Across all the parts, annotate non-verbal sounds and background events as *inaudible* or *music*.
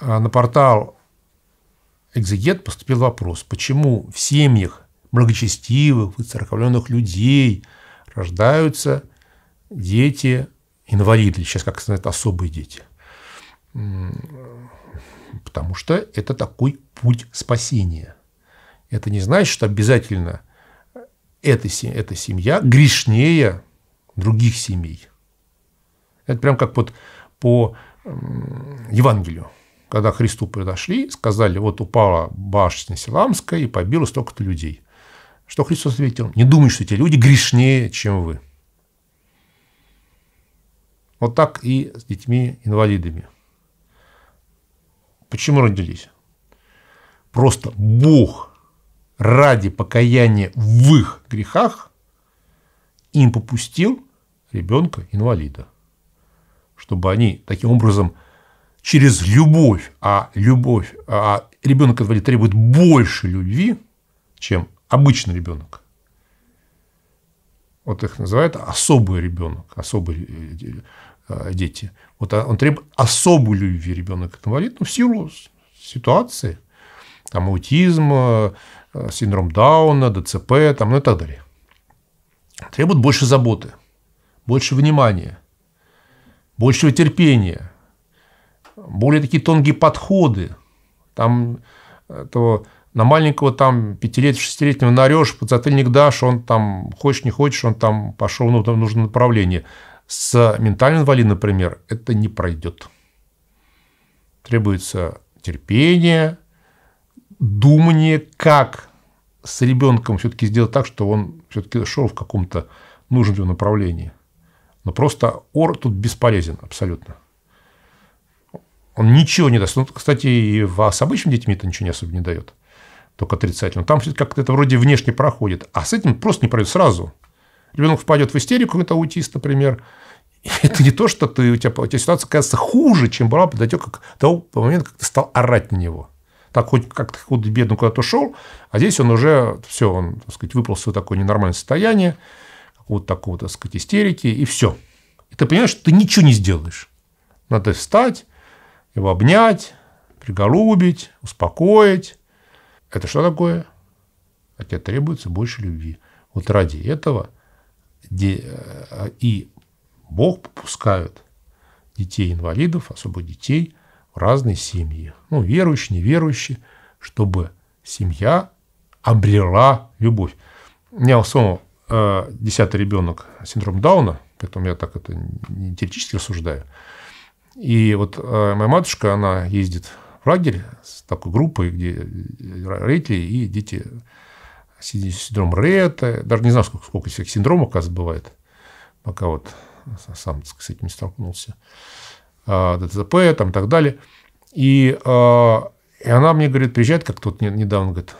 А, на портал «Экзегет» поступил вопрос, почему в семьях благочестивых, выцерковленных людей рождаются дети инвалиды, сейчас как сказать, особые дети. Потому что это такой путь спасения. Это не значит, что обязательно эта, эта семья грешнее других семей. Это прям как вот по Евангелию когда к Христу подошли, сказали, вот упала башня Селамская и побила столько-то людей. Что Христос ответил? Не думай, что эти люди грешнее, чем вы. Вот так и с детьми-инвалидами. Почему родились? Просто Бог ради покаяния в их грехах им попустил ребенка-инвалида, чтобы они таким образом – через любовь, а любовь, а ребенок инвалид требует больше любви, чем обычный ребенок. Вот их называют особый ребенок, особые э, э, дети. Вот а, он требует особой любви ребенок инвалид, ну, в силу ситуации, там аутизм, э, синдром Дауна, ДЦП, там, ну и так далее. Требует больше заботы, больше внимания, большего терпения, более такие тонкие подходы. Там э, то на маленького там пятилетнего, шестилетнего нарешь, подзатыльник дашь, он там, хочешь не хочешь, он там пошел ну, в нужном направлении. С ментальным вали, например, это не пройдет. Требуется терпение, думание, как с ребенком все-таки сделать так, что он все-таки шел в каком-то нужном направлении. Но просто ор тут бесполезен абсолютно. Он ничего не даст. Ну, кстати, и с обычными детьми это ничего не особо не дает. Только отрицательно. Там как-то это вроде внешне проходит. А с этим просто не пройдет сразу. Ребенок впадет в истерику, это аутист, например. И *laughs* это не то, что ты, у, тебя, у тебя ситуация кажется хуже, чем была бы до как, до того момента, как ты стал орать на него. Так хоть как-то худо-бедно куда-то шел, а здесь он уже все, он, так сказать, выпал в свое такое ненормальное состояние, вот такого, так сказать, истерики, и все. И ты понимаешь, что ты ничего не сделаешь. Надо встать, его обнять, приголубить, успокоить. Это что такое? От тебя требуется больше любви. Вот ради этого э, и Бог попускает детей-инвалидов, особо детей, в разные семьи. Ну, верующие, неверующие, чтобы семья обрела любовь. У меня у самого э, десятый ребенок синдром Дауна, поэтому я так это не теоретически рассуждаю – и вот э, моя матушка, она ездит в лагерь с такой группой, где э, родители и дети с синдромом Ретта. Даже не знаю, сколько, сколько всех синдромов, оказывается, бывает. Пока вот сам сказать, с этим столкнулся. А, ДЦП там, и так далее. И, а, и она мне говорит, приезжает, как тут недавно, говорит,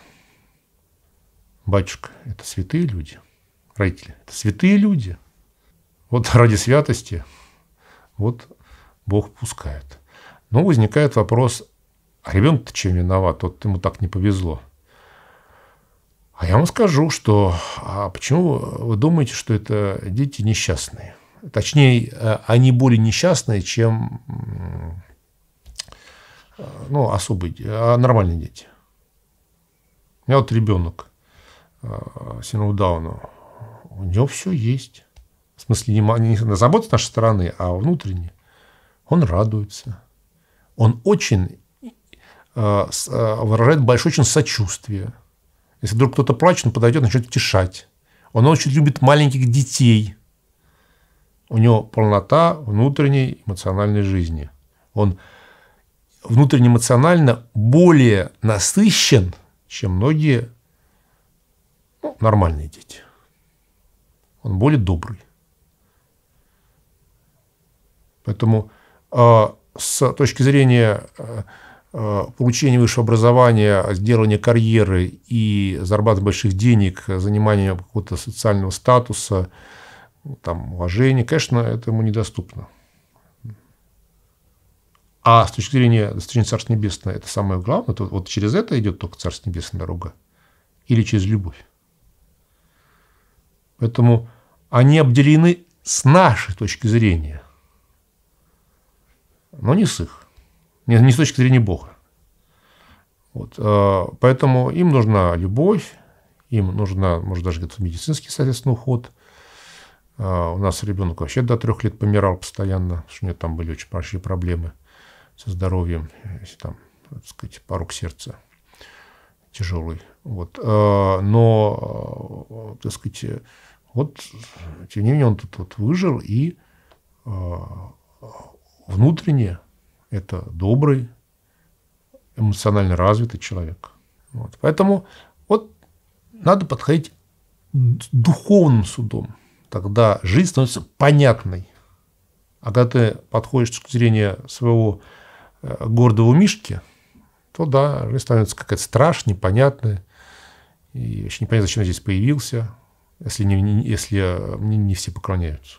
батюшка, это святые люди, родители, это святые люди. Вот ради святости, вот Бог пускает. Но возникает вопрос, а ребенок-то чем виноват? Вот ему так не повезло. А я вам скажу, что а почему вы думаете, что это дети несчастные? Точнее, э, они более несчастные, чем э, ну, особые, а нормальные дети. У меня вот ребенок э, синдром Дауна, у него все есть. В смысле, не, не на заботу с нашей стороны, а внутренне он радуется. Он очень а, а, выражает большое очень сочувствие. Если вдруг кто-то плачет, он подойдет, начнет утешать. Он очень любит маленьких детей. У него полнота внутренней эмоциональной жизни. Он внутренне эмоционально более насыщен, чем многие ну, нормальные дети. Он более добрый. Поэтому а, с точки зрения э, э, получения высшего образования, сделания карьеры и зарабатывания больших денег, занимания какого-то социального статуса, там, уважения, конечно, это ему недоступно. А с точки зрения достижения Царства Небесного, это самое главное, то вот через это идет только Царство Небесное дорога. Или через любовь. Поэтому они обделены с нашей точки зрения – но не с их, не, не с точки зрения Бога. Вот. Э, поэтому им нужна любовь, им нужна, может даже говорить, медицинский, соответственно, уход. Э, у нас ребенок вообще до трех лет помирал постоянно, потому что у него там были очень большие проблемы со здоровьем, если там, так сказать, порог сердца тяжелый. Вот. Э, но, так сказать, вот, тем не менее, он тут вот выжил и внутренне это добрый, эмоционально развитый человек. Вот. Поэтому вот надо подходить духовным судом. Тогда жизнь становится понятной. А когда ты подходишь с точки зрения своего э, гордого мишки, то да, жизнь становится какая-то страшная, непонятная. И еще непонятно, зачем я здесь появился, если, не, если мне э, не все поклоняются.